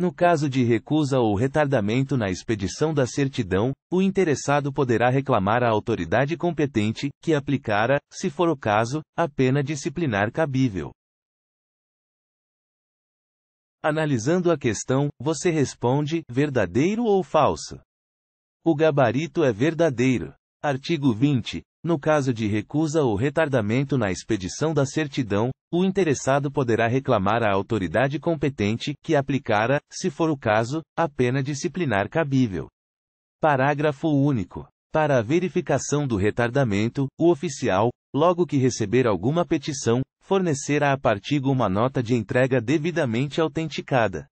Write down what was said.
No caso de recusa ou retardamento na expedição da certidão, o interessado poderá reclamar à autoridade competente, que aplicara, se for o caso, a pena disciplinar cabível. Analisando a questão, você responde: verdadeiro ou falso? O gabarito é verdadeiro. Artigo 20. No caso de recusa ou retardamento na expedição da certidão, o interessado poderá reclamar à autoridade competente, que aplicara, se for o caso, a pena disciplinar cabível. Parágrafo único. Para a verificação do retardamento, o oficial, logo que receber alguma petição, fornecerá a partigo uma nota de entrega devidamente autenticada.